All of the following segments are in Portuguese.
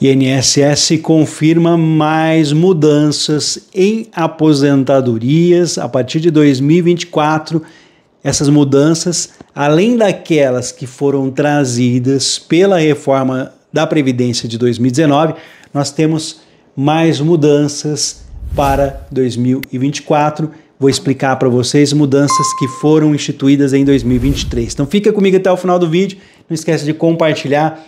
INSS confirma mais mudanças em aposentadorias a partir de 2024. Essas mudanças, além daquelas que foram trazidas pela reforma da Previdência de 2019, nós temos mais mudanças para 2024. Vou explicar para vocês mudanças que foram instituídas em 2023. Então fica comigo até o final do vídeo. Não esqueça de compartilhar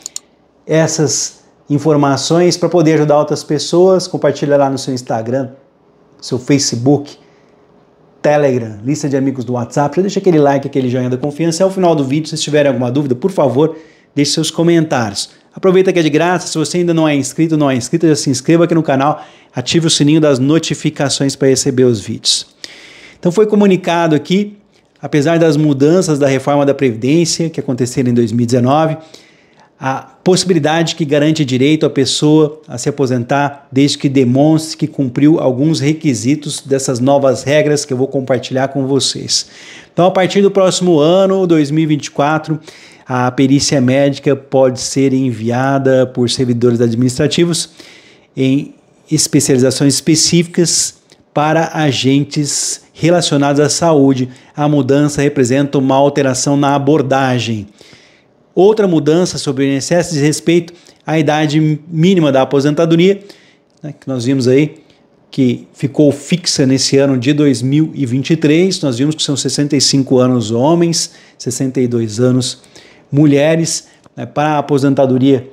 essas informações para poder ajudar outras pessoas. Compartilha lá no seu Instagram, seu Facebook, Telegram, lista de amigos do WhatsApp. Já deixa aquele like, aquele joinha da confiança. E ao final do vídeo, se tiver alguma dúvida, por favor, deixe seus comentários. Aproveita que é de graça. Se você ainda não é inscrito, não é inscrito, já se inscreva aqui no canal, ative o sininho das notificações para receber os vídeos. Então foi comunicado aqui, apesar das mudanças da reforma da Previdência que aconteceram em 2019, a possibilidade que garante direito à pessoa a se aposentar desde que demonstre que cumpriu alguns requisitos dessas novas regras que eu vou compartilhar com vocês. Então, a partir do próximo ano, 2024, a perícia médica pode ser enviada por servidores administrativos em especializações específicas para agentes relacionados à saúde. A mudança representa uma alteração na abordagem Outra mudança sobre o INSS diz respeito à idade mínima da aposentadoria, né, que nós vimos aí que ficou fixa nesse ano de 2023. Nós vimos que são 65 anos homens, 62 anos mulheres. Né, para a aposentadoria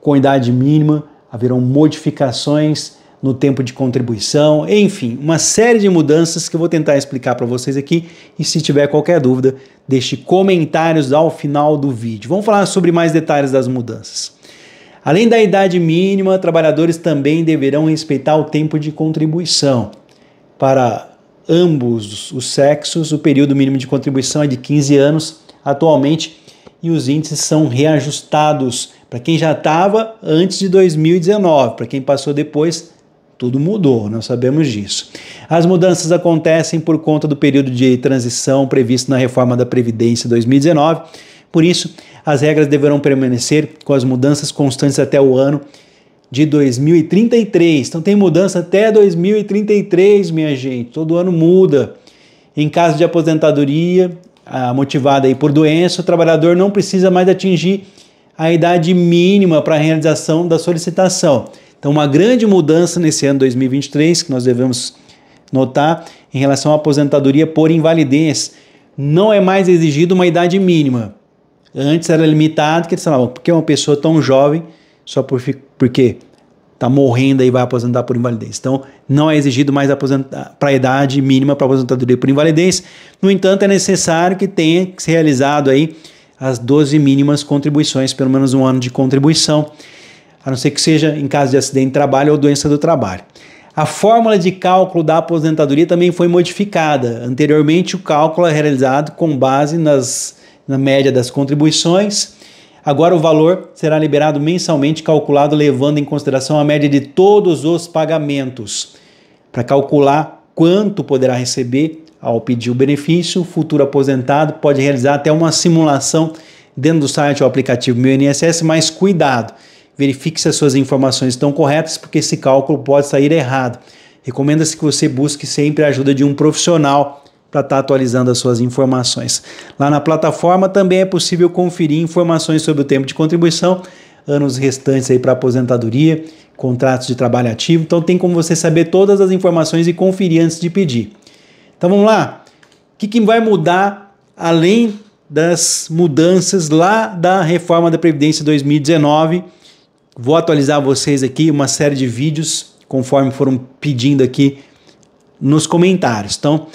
com idade mínima, haverão modificações no tempo de contribuição, enfim, uma série de mudanças que eu vou tentar explicar para vocês aqui. E se tiver qualquer dúvida, deixe comentários ao final do vídeo. Vamos falar sobre mais detalhes das mudanças. Além da idade mínima, trabalhadores também deverão respeitar o tempo de contribuição. Para ambos os sexos, o período mínimo de contribuição é de 15 anos atualmente e os índices são reajustados para quem já estava antes de 2019, para quem passou depois tudo mudou, nós sabemos disso. As mudanças acontecem por conta do período de transição previsto na reforma da Previdência 2019. Por isso, as regras deverão permanecer com as mudanças constantes até o ano de 2033. Então tem mudança até 2033, minha gente. Todo ano muda. Em caso de aposentadoria ah, motivada por doença, o trabalhador não precisa mais atingir a idade mínima para a realização da solicitação. Então, uma grande mudança nesse ano 2023 que nós devemos notar em relação à aposentadoria por invalidez. Não é mais exigido uma idade mínima. Antes era limitado, que sei lá, porque uma pessoa tão jovem, só por, porque está morrendo e vai aposentar por invalidez. Então, não é exigido mais para a idade mínima para aposentadoria por invalidez. No entanto, é necessário que tenha que ser realizado aí as 12 mínimas contribuições, pelo menos um ano de contribuição a não ser que seja em caso de acidente de trabalho ou doença do trabalho. A fórmula de cálculo da aposentadoria também foi modificada. Anteriormente, o cálculo era é realizado com base nas, na média das contribuições. Agora, o valor será liberado mensalmente, calculado levando em consideração a média de todos os pagamentos. Para calcular quanto poderá receber ao pedir o benefício, o futuro aposentado pode realizar até uma simulação dentro do site ou aplicativo Meu INSS, mas cuidado verifique se as suas informações estão corretas, porque esse cálculo pode sair errado. Recomenda-se que você busque sempre a ajuda de um profissional para estar tá atualizando as suas informações. Lá na plataforma também é possível conferir informações sobre o tempo de contribuição, anos restantes aí para aposentadoria, contratos de trabalho ativo. Então tem como você saber todas as informações e conferir antes de pedir. Então vamos lá. O que, que vai mudar além das mudanças lá da reforma da Previdência 2019? Vou atualizar vocês aqui uma série de vídeos, conforme foram pedindo aqui nos comentários. Então,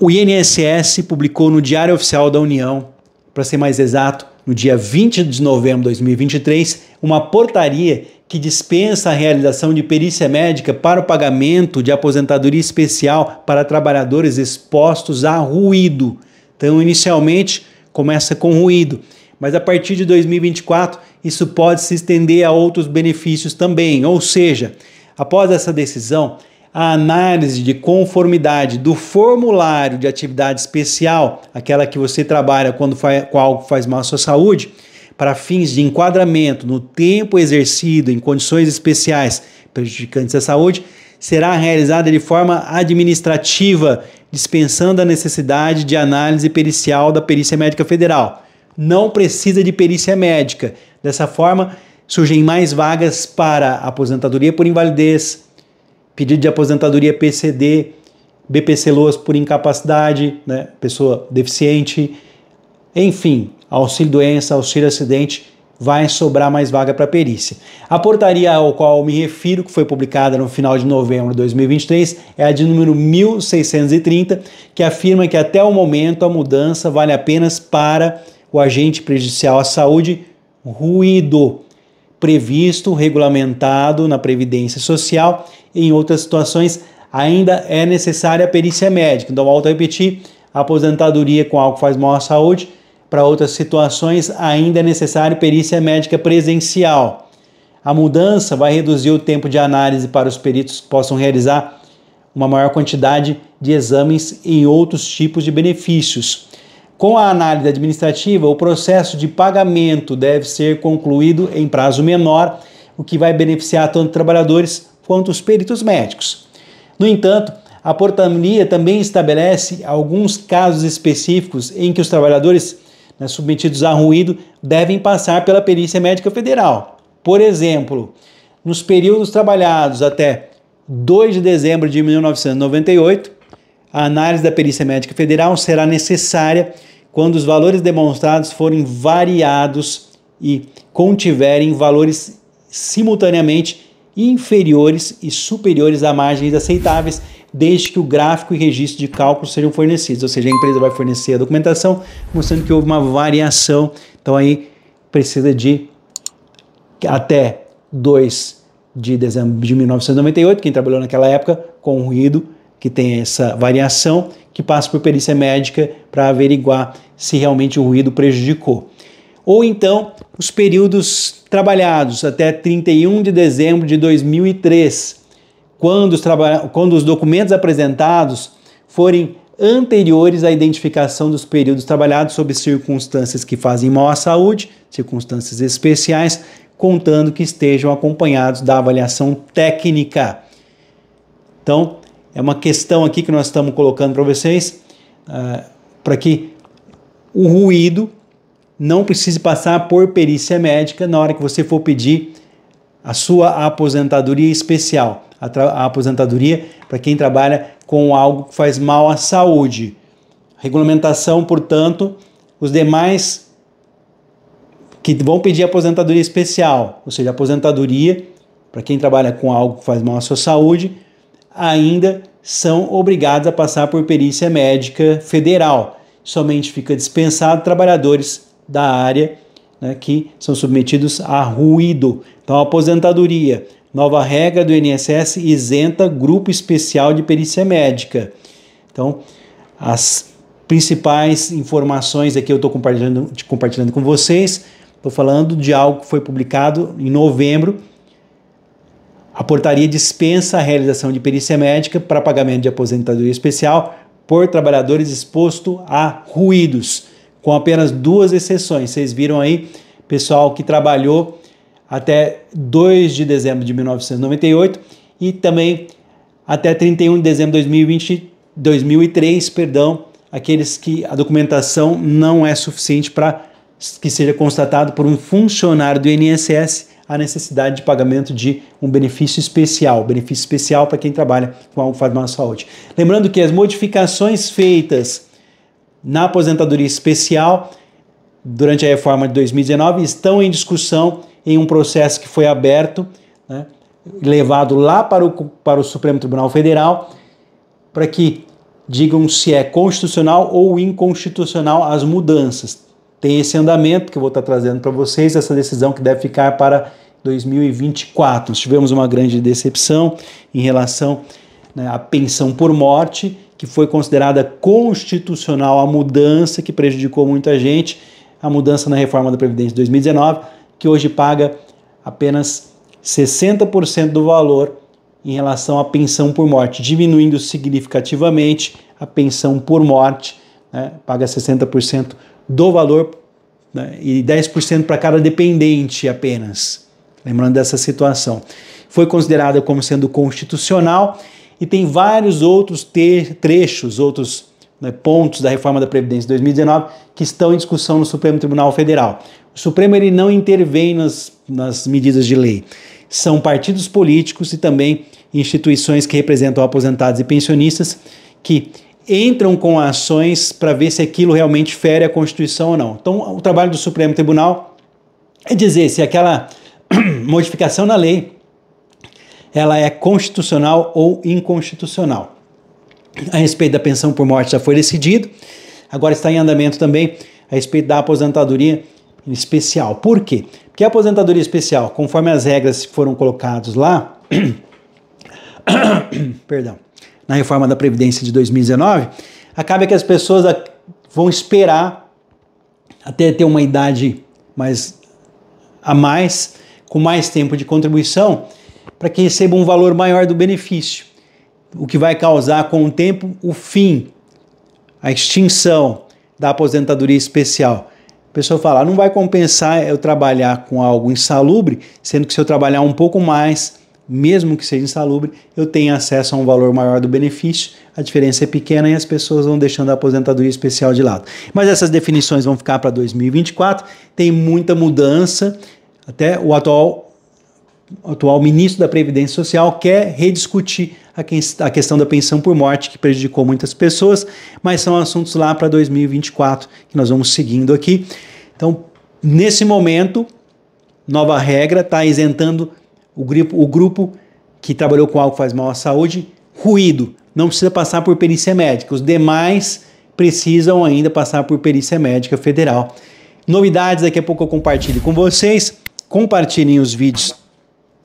o INSS publicou no Diário Oficial da União, para ser mais exato, no dia 20 de novembro de 2023, uma portaria que dispensa a realização de perícia médica para o pagamento de aposentadoria especial para trabalhadores expostos a ruído. Então, inicialmente começa com ruído, mas a partir de 2024 isso pode se estender a outros benefícios também. Ou seja, após essa decisão, a análise de conformidade do formulário de atividade especial, aquela que você trabalha quando faz, com algo que faz mal à sua saúde, para fins de enquadramento no tempo exercido em condições especiais prejudicantes à saúde, será realizada de forma administrativa, dispensando a necessidade de análise pericial da Perícia Médica Federal não precisa de perícia médica. Dessa forma, surgem mais vagas para aposentadoria por invalidez, pedido de aposentadoria PCD, BPC Loas por incapacidade, né, pessoa deficiente, enfim, auxílio doença, auxílio acidente, vai sobrar mais vaga para perícia. A portaria ao qual me refiro, que foi publicada no final de novembro de 2023, é a de número 1630, que afirma que até o momento a mudança vale apenas para o agente prejudicial à saúde, ruído, previsto, regulamentado na Previdência Social e em outras situações ainda é necessária a perícia médica. Então, volto a repetir, a aposentadoria com algo que faz mal à saúde, para outras situações ainda é necessária perícia médica presencial. A mudança vai reduzir o tempo de análise para os peritos que possam realizar uma maior quantidade de exames em outros tipos de benefícios. Com a análise administrativa, o processo de pagamento deve ser concluído em prazo menor, o que vai beneficiar tanto trabalhadores quanto os peritos médicos. No entanto, a portaria também estabelece alguns casos específicos em que os trabalhadores né, submetidos a ruído devem passar pela perícia médica federal. Por exemplo, nos períodos trabalhados até 2 de dezembro de 1998, a análise da perícia médica federal será necessária quando os valores demonstrados forem variados e contiverem valores simultaneamente inferiores e superiores a margens aceitáveis, desde que o gráfico e registro de cálculo sejam fornecidos. Ou seja, a empresa vai fornecer a documentação mostrando que houve uma variação. Então aí precisa de até 2 de dezembro de 1998, quem trabalhou naquela época, com ruído que tem essa variação, que passa por perícia médica para averiguar se realmente o ruído prejudicou. Ou então, os períodos trabalhados até 31 de dezembro de 2003, quando os, quando os documentos apresentados forem anteriores à identificação dos períodos trabalhados sob circunstâncias que fazem mal à saúde, circunstâncias especiais, contando que estejam acompanhados da avaliação técnica. Então, é uma questão aqui que nós estamos colocando para vocês, uh, para que o ruído não precise passar por perícia médica na hora que você for pedir a sua aposentadoria especial, a, a aposentadoria para quem trabalha com algo que faz mal à saúde. Regulamentação, portanto, os demais que vão pedir aposentadoria especial, ou seja, aposentadoria para quem trabalha com algo que faz mal à sua saúde, ainda são obrigados a passar por perícia médica federal. Somente fica dispensado trabalhadores da área né, que são submetidos a ruído. Então, aposentadoria, nova regra do INSS isenta grupo especial de perícia médica. Então, as principais informações aqui eu estou compartilhando, compartilhando com vocês. Estou falando de algo que foi publicado em novembro a portaria dispensa a realização de perícia médica para pagamento de aposentadoria especial por trabalhadores exposto a ruídos, com apenas duas exceções. Vocês viram aí, pessoal que trabalhou até 2 de dezembro de 1998 e também até 31 de dezembro de 2020, 2003, perdão, aqueles que a documentação não é suficiente para que seja constatado por um funcionário do INSS a necessidade de pagamento de um benefício especial, benefício especial para quem trabalha com a Farmácia Saúde. Lembrando que as modificações feitas na aposentadoria especial durante a reforma de 2019 estão em discussão em um processo que foi aberto, né, levado lá para o, para o Supremo Tribunal Federal, para que digam se é constitucional ou inconstitucional as mudanças. Tem esse andamento que eu vou estar trazendo para vocês, essa decisão que deve ficar para 2024. Tivemos uma grande decepção em relação né, à pensão por morte, que foi considerada constitucional a mudança que prejudicou muita gente, a mudança na reforma da Previdência de 2019, que hoje paga apenas 60% do valor em relação à pensão por morte, diminuindo significativamente a pensão por morte, né, paga 60% do valor né, e 10% para cada dependente apenas lembrando dessa situação. Foi considerada como sendo constitucional e tem vários outros trechos, outros né, pontos da reforma da Previdência de 2019 que estão em discussão no Supremo Tribunal Federal. O Supremo ele não intervém nas, nas medidas de lei. São partidos políticos e também instituições que representam aposentados e pensionistas que entram com ações para ver se aquilo realmente fere a Constituição ou não. Então, o trabalho do Supremo Tribunal é dizer se aquela modificação na lei ela é constitucional ou inconstitucional. A respeito da pensão por morte já foi decidido, agora está em andamento também a respeito da aposentadoria especial. Por quê? Porque a aposentadoria especial, conforme as regras foram colocadas lá, perdão, na reforma da Previdência de 2019, acaba que as pessoas vão esperar até ter uma idade mais a mais com mais tempo de contribuição para que receba um valor maior do benefício, o que vai causar com o tempo o fim, a extinção da aposentadoria especial. A pessoa fala, ah, não vai compensar eu trabalhar com algo insalubre, sendo que se eu trabalhar um pouco mais, mesmo que seja insalubre, eu tenho acesso a um valor maior do benefício, a diferença é pequena e as pessoas vão deixando a aposentadoria especial de lado. Mas essas definições vão ficar para 2024, tem muita mudança, até o atual, atual ministro da Previdência Social quer rediscutir a, questão da pensão por morte, que prejudicou muitas pessoas, mas são assuntos lá para 2024 que nós vamos seguindo aqui. Então, nesse momento, nova regra está isentando o grupo, o grupo que trabalhou com algo que faz mal à saúde, ruído, não precisa passar por perícia médica. Os demais precisam ainda passar por perícia médica federal. Novidades daqui a pouco eu compartilho com vocês compartilhem os vídeos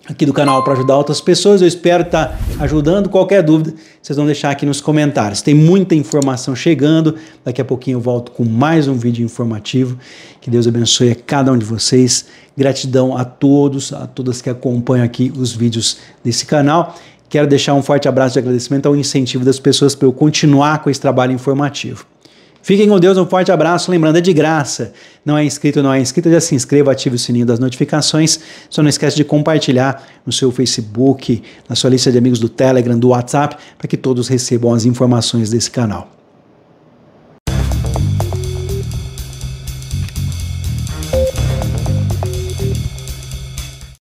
aqui do canal para ajudar outras pessoas. Eu espero estar tá ajudando. Qualquer dúvida, vocês vão deixar aqui nos comentários. Tem muita informação chegando. Daqui a pouquinho eu volto com mais um vídeo informativo. Que Deus abençoe a cada um de vocês. Gratidão a todos, a todas que acompanham aqui os vídeos desse canal. Quero deixar um forte abraço de agradecimento ao incentivo das pessoas para eu continuar com esse trabalho informativo. Fiquem com Deus, um forte abraço. Lembrando, é de graça. Não é inscrito, não é inscrito, já se inscreva, ative o sininho das notificações. Só não esquece de compartilhar no seu Facebook, na sua lista de amigos do Telegram, do WhatsApp, para que todos recebam as informações desse canal.